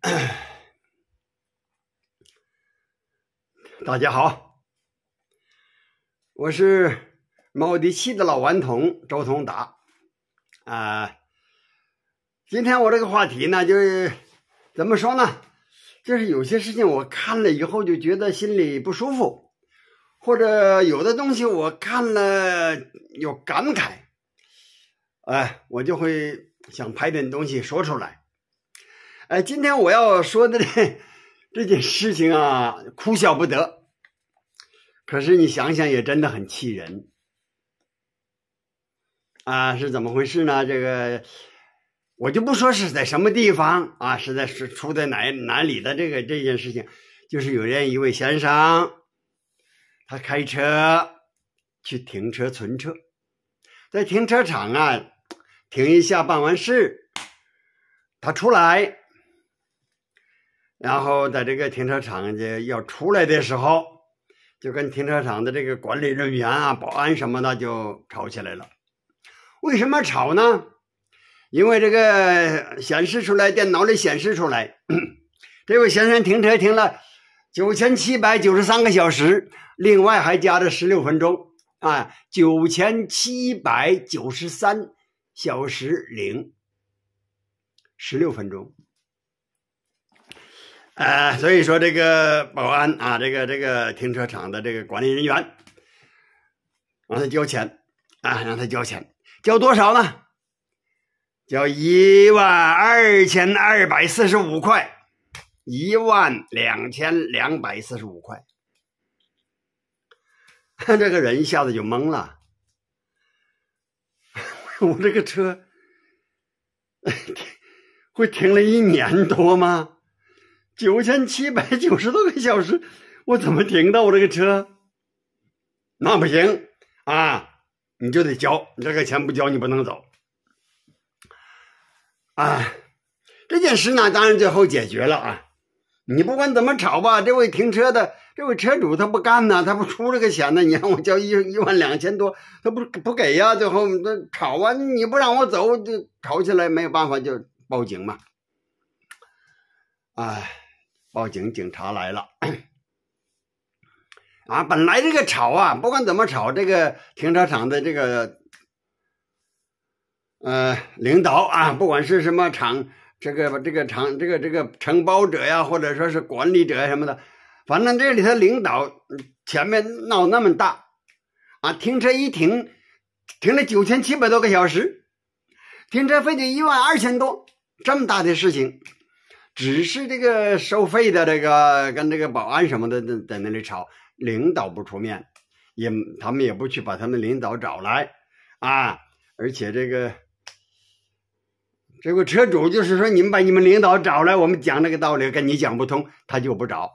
大家好，我是猫迪气的老顽童周通达啊。今天我这个话题呢，就是怎么说呢？就是有些事情我看了以后就觉得心里不舒服，或者有的东西我看了有感慨，哎，我就会想拍点东西说出来。哎，今天我要说的这这件事情啊，哭笑不得。可是你想想，也真的很气人啊！是怎么回事呢？这个我就不说是在什么地方啊，是在是出在哪哪里的这个这件事情，就是有任一位先生，他开车去停车存车，在停车场啊停一下，办完事，他出来。然后在这个停车场就要出来的时候，就跟停车场的这个管理人员啊、保安什么的就吵起来了。为什么吵呢？因为这个显示出来，电脑里显示出来，这位先生停车停了九千七百九十三个小时，另外还加了十六分钟啊，九千七百九十三小时零十六分钟。呃，所以说这个保安啊，这个这个停车场的这个管理人员，让他交钱啊，让他交钱，交多少呢？交一万二千二百四十五块，一万两千两百四十五块。这个人一下子就懵了，我这个车会停了一年多吗？九千七百九十多个小时，我怎么停到我这个车？那不行啊！你就得交，你这个钱不交，你不能走。啊，这件事呢，当然最后解决了啊。你不管怎么吵吧，这位停车的这位车主他不干呢，他不出这个钱呢。你让我交一一万两千多，他不不给呀。最后那吵啊，你不让我走，就吵起来没有办法，就报警嘛。哎。报警，警察来了。啊，本来这个吵啊，不管怎么吵，这个停车场的这个，呃，领导啊，不管是什么厂，这个这个厂，这个这个承包者呀，或者说是管理者什么的，反正这里头领导前面闹那么大，啊，停车一停，停了九千七百多个小时，停车费就一万二千多，这么大的事情。只是这个收费的这个跟这个保安什么的在在那里吵，领导不出面，也他们也不去把他们领导找来啊！而且这个这个车主就是说，你们把你们领导找来，我们讲这个道理跟你讲不通，他就不找，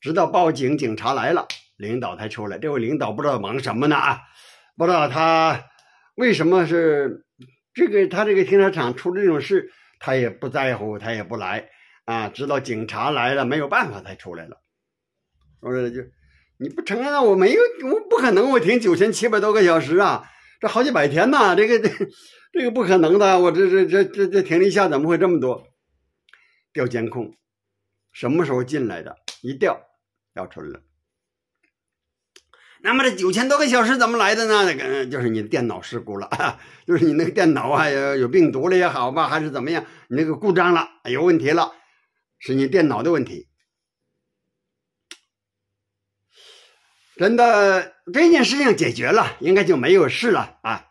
直到报警，警察来了，领导才出来。这位领导不知道忙什么呢啊？不知道他为什么是这个他这个停车场出了这种事。他也不在乎，他也不来，啊，直到警察来了没有办法才出来了。我说就你不承认，我没有，我不可能，我停九千七百多个小时啊，这好几百天呐，这个这这个不可能的，我这这这这这停了一下，怎么会这么多？调监控，什么时候进来的？一调，出春了。那么这九千多个小时怎么来的呢？那个就是你的电脑事故了，就是你那个电脑啊有病毒了也好吧，还是怎么样，你那个故障了有问题了，是你电脑的问题。真的这件事情解决了，应该就没有事了啊。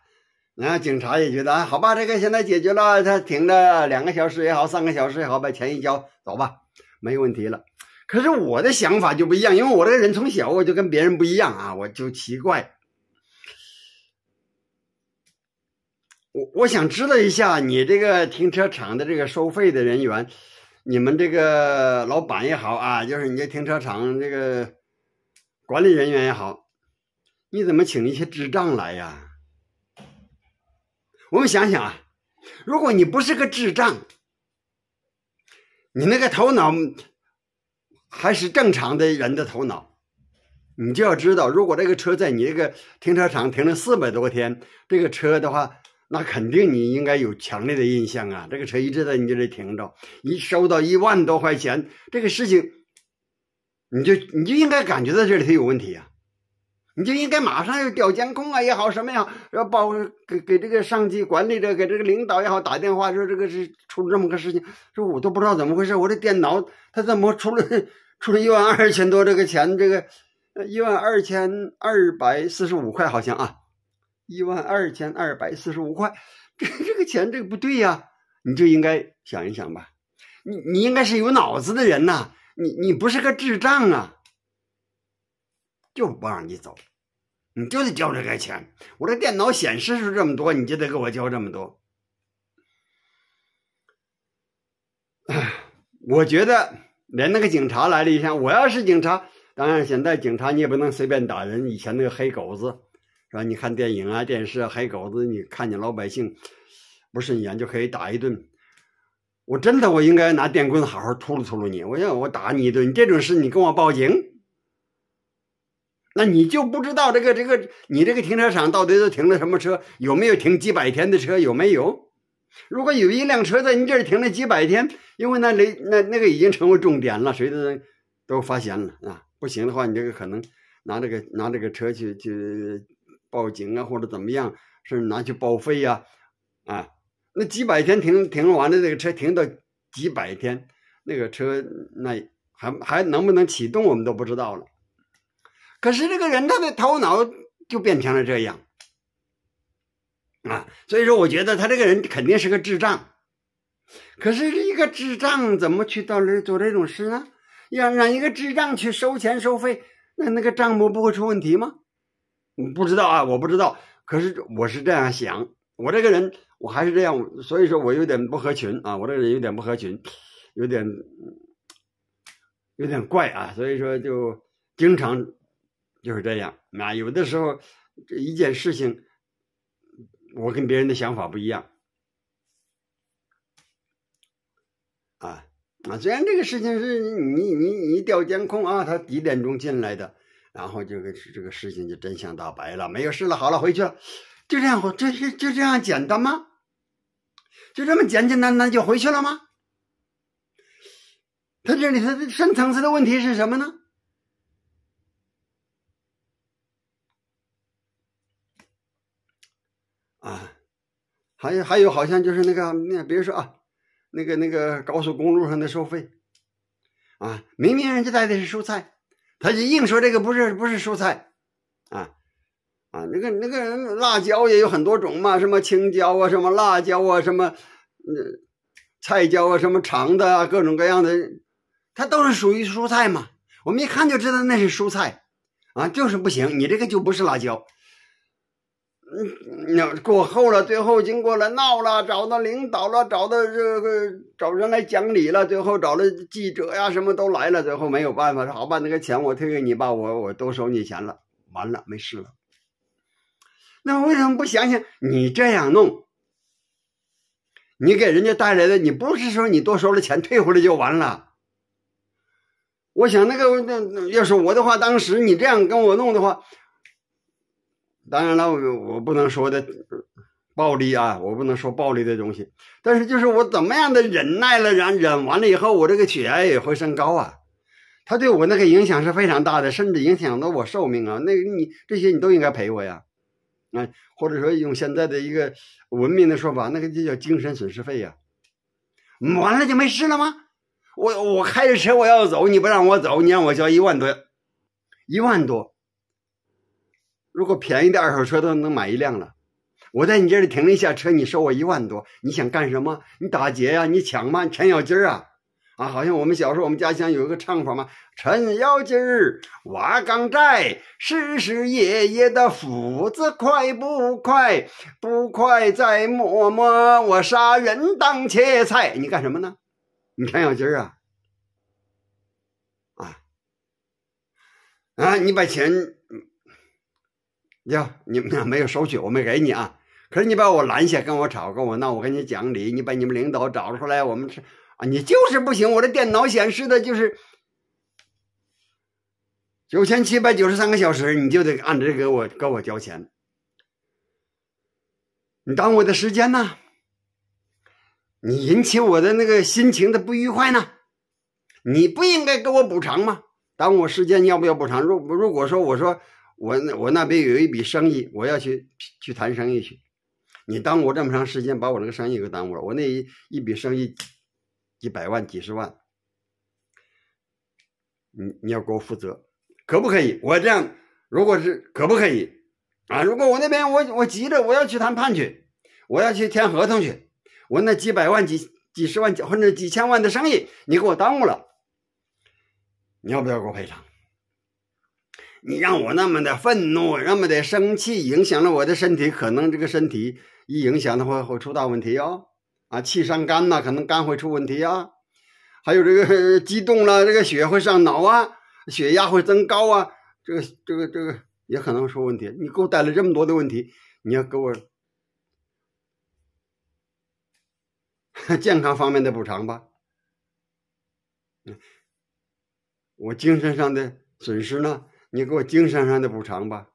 然后警察也觉得啊，好吧，这个现在解决了，他停了两个小时也好，三个小时也好，把钱一交走吧，没问题了。可是我的想法就不一样，因为我这个人从小我就跟别人不一样啊，我就奇怪。我我想知道一下你这个停车场的这个收费的人员，你们这个老板也好啊，就是你这停车场这个管理人员也好，你怎么请一些智障来呀？我们想想啊，如果你不是个智障，你那个头脑。还是正常的人的头脑，你就要知道，如果这个车在你这个停车场停了四百多天，这个车的话，那肯定你应该有强烈的印象啊！这个车一直在你这里停着，一收到一万多块钱，这个事情，你就你就应该感觉到这里头有问题啊。你就应该马上要调监控啊也好什么也好，要报给给这个上级管理者，给这个领导也好打电话，说这个是出了这么个事情，说我都不知道怎么回事，我这电脑它怎么出了 出了一万二千多这个钱，这个一万二千二百四十五块好像啊，一万二千二百四十五块，这这个钱这个不对呀，你就应该想一想吧，你你应该是有脑子的人呐，你你不是个智障啊。就不让你走，你就得交这个钱。我这电脑显示是这么多，你就得给我交这么多。我觉得连那个警察来了一下，我要是警察，当然现在警察你也不能随便打人。以前那个黑狗子是吧？你看电影啊、电视啊，黑狗子你看见老百姓不顺眼就可以打一顿。我真的我应该拿电棍好好秃噜秃噜你。我要我打你一顿，这种事你跟我报警。那你就不知道这个这个，你这个停车场到底都停了什么车？有没有停几百天的车？有没有？如果有一辆车在你这儿停了几百天，因为那里那那个已经成为重点了，谁都都发现了啊！不行的话，你这个可能拿这个拿这个车去去报警啊，或者怎么样？是拿去报废呀？啊，那几百天停停完了这个车，停到几百天，那个车那还还能不能启动？我们都不知道了。可是这个人他的头脑就变成了这样，啊，所以说我觉得他这个人肯定是个智障。可是一个智障怎么去到那做这种事呢？要让一个智障去收钱收费，那那个账目不会出问题吗？我不知道啊，我不知道。可是我是这样想，我这个人我还是这样，所以说我有点不合群啊，我这个人有点不合群，有点有点怪啊，所以说就经常。就是这样，那有的时候，这一件事情，我跟别人的想法不一样，啊啊！虽然这个事情是你你你调监控啊，他几点钟进来的，然后就个这个事情就真相大白了，没有事了，好了，回去了，就这样，这是就这样简单吗？就这么简简单单就回去了吗？他这里他深层次的问题是什么呢？还有还有，好像就是那个，那比如说啊，那个那个高速公路上的收费，啊，明明人家带的是蔬菜，他就硬说这个不是不是蔬菜，啊啊，那个那个辣椒也有很多种嘛，什么青椒啊，什么辣椒啊，什么那菜椒啊，什么长的啊，各种各样的，它都是属于蔬菜嘛，我们一看就知道那是蔬菜，啊，就是不行，你这个就不是辣椒。嗯，那过后了，最后经过了闹了，找到领导了，找到这个找人来讲理了，最后找了记者呀，什么都来了，最后没有办法，说好吧，那个钱我退给你吧，我我都收你钱了，完了，没事了。那为什么不想想你这样弄？你给人家带来的，你不是说你多收了钱退回来就完了？我想那个那要是我的话，当时你这样跟我弄的话。当然了，我我不能说的暴力啊，我不能说暴力的东西。但是就是我怎么样的忍耐了，然后忍完了以后，我这个血压也会升高啊，他对我那个影响是非常大的，甚至影响到我寿命啊。那你这些你都应该赔我呀，啊，或者说用现在的一个文明的说法，那个就叫精神损失费呀。完了就没事了吗？我我开着车我要走，你不让我走，你让我交一万多，一万多。如果便宜的二手车都能买一辆了，我在你这里停了一下车，你收我一万多，你想干什么？你打劫呀？你抢吗？你陈小金啊？啊，好像我们小时候，我们家乡有一个唱法嘛：“陈小金儿瓦岗寨，是是爷爷的斧子快不快？不快再摸摸我杀人当切菜。”你干什么呢？你陈小金儿啊？啊啊！你把钱。呀，你们俩没有收取，我没给你啊。可是你把我拦下，跟我吵，跟我闹，我跟你讲理，你把你们领导找出来，我们是啊，你就是不行。我的电脑显示的就是九千七百九十三个小时，你就得按这给我给我交钱。你耽误我的时间呢，你引起我的那个心情的不愉快呢，你不应该给我补偿吗？耽误我时间，你要不要补偿？如如果说我说。我那我那边有一笔生意，我要去去谈生意去。你耽误我这么长时间，把我这个生意给耽误了。我那一一笔生意，几百万、几十万，你你要给我负责，可不可以？我这样，如果是可不可以？啊，如果我那边我我急着我要去谈判去，我要去签合同去，我那几百万、几几十万或者几千万的生意，你给我耽误了，你要不要给我赔偿？你让我那么的愤怒，那么的生气，影响了我的身体，可能这个身体一影响的话，会出大问题哦。啊，气伤肝呐，可能肝会出问题啊。还有这个激动了，这个血会上脑啊，血压会增高啊，这个这个这个也可能出问题。你给我带来这么多的问题，你要给我 健康方面的补偿吧。我精神上的损失呢？你给我精神上的补偿吧，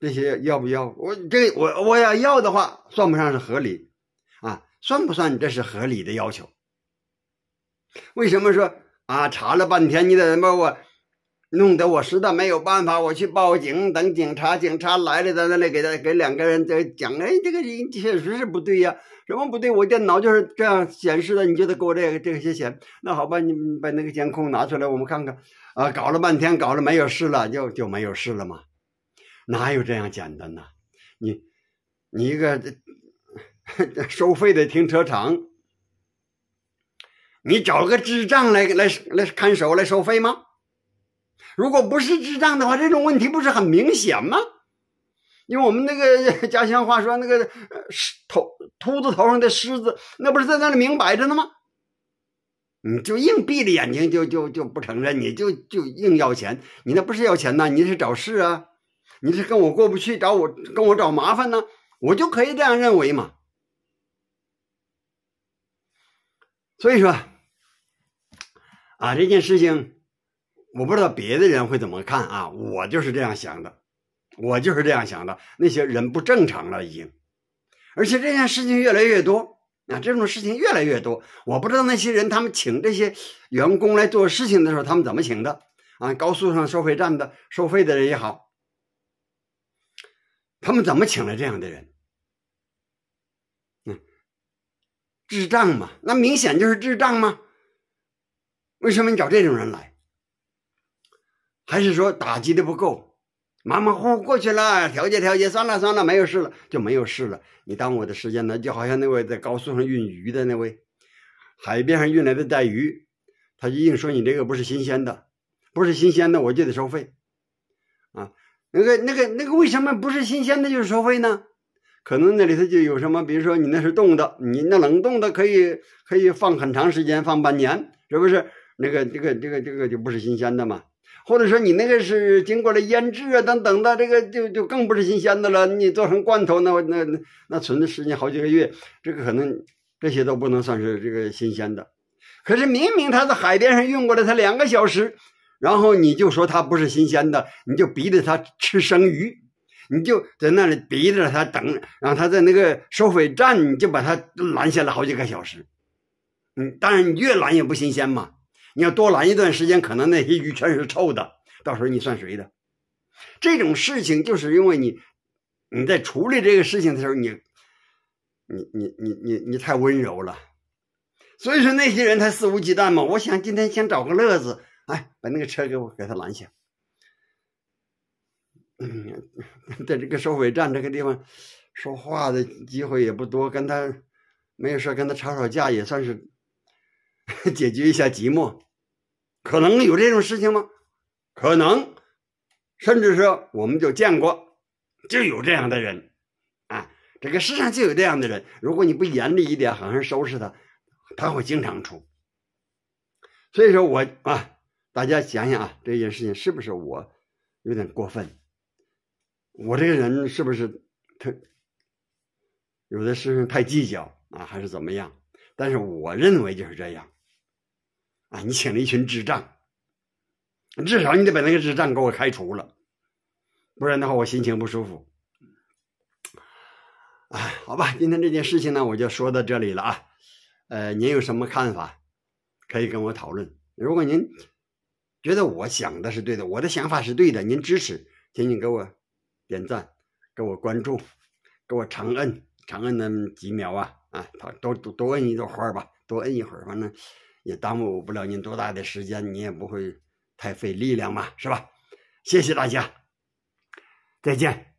这些要不要？我这我我要要的话，算不上是合理，啊，算不算这是合理的要求？为什么说啊？查了半天，你得把我。弄得我实在没有办法，我去报警，等警察，警察来了，在那里给他给两个人在讲，哎，这个人确实是不对呀，什么不对？我电脑就是这样显示的，你就得给我这个这些钱。那好吧，你把那个监控拿出来，我们看看。啊，搞了半天，搞了没有事了，就就没有事了嘛？哪有这样简单呢？你，你一个 收费的停车场，你找个智障来来来看守来收费吗？如果不是智障的话，这种问题不是很明显吗？因为我们那个 家乡话说，那个狮头秃子头上的狮子，那不是在那里明摆着呢吗？你就硬闭着眼睛，就就就不承认，你就就硬要钱，你那不是要钱呢？你是找事啊？你是跟我过不去，找我跟我找麻烦呢？我就可以这样认为嘛。所以说，啊，这件事情。我不知道别的人会怎么看啊，我就是这样想的，我就是这样想的。那些人不正常了已经，而且这件事情越来越多啊，这种事情越来越多。我不知道那些人他们请这些员工来做事情的时候，他们怎么请的啊？高速上收费站的收费的人也好，他们怎么请了这样的人？智障嘛，那明显就是智障嘛。为什么你找这种人来？还是说打击的不够，马马虎虎过去了，调节调节，算了算了，没有事了就没有事了。你耽误我的时间呢，就好像那位在高速上运鱼的那位，海边上运来的带鱼，他就硬说你这个不是新鲜的，不是新鲜的我就得收费，啊，那个那个那个为什么不是新鲜的就收费呢？可能那里头就有什么，比如说你那是冻的，你那冷冻的可以可以放很长时间，放半年，这不是那个这个这个这个就不是新鲜的嘛？或者说你那个是经过了腌制啊，等等到这个就就更不是新鲜的了。你做成罐头，那那那那存的时间好几个月，这个可能这些都不能算是这个新鲜的。可是明明他在海边上运过来才两个小时，然后你就说它不是新鲜的，你就逼着它吃生鱼，你就在那里逼着它等，然后他在那个收费站你就把它拦下了好几个小时，嗯，当然你越拦越不新鲜嘛。你要多拦一段时间，可能那些鱼全是臭的。到时候你算谁的？这种事情就是因为你，你在处理这个事情的时候，你，你，你，你，你，你太温柔了，所以说那些人才肆无忌惮嘛。我想今天先找个乐子，哎，把那个车给我给他拦下。在这个收费站这个地方，说话的机会也不多，跟他没有事，跟他吵吵架也算是。解决一下寂寞，可能有这种事情吗？可能，甚至说我们就见过，就有这样的人，啊，这个世上就有这样的人。如果你不严厉一点，狠狠收拾他，他会经常出。所以说我啊，大家想想啊，这件事情是不是我有点过分？我这个人是不是他？有的事情太计较啊，还是怎么样？但是我认为就是这样。啊，你请了一群智障，至少你得把那个智障给我开除了，不然的话我心情不舒服。哎，好吧，今天这件事情呢，我就说到这里了啊。呃，您有什么看法，可以跟我讨论。如果您觉得我想的是对的，我的想法是对的，您支持，请您给我点赞，给我关注，给我长摁长摁那么几秒啊啊，多都都摁一朵花吧，多摁一会儿，反正。也耽误不了您多大的时间，你也不会太费力量嘛，是吧？谢谢大家，再见。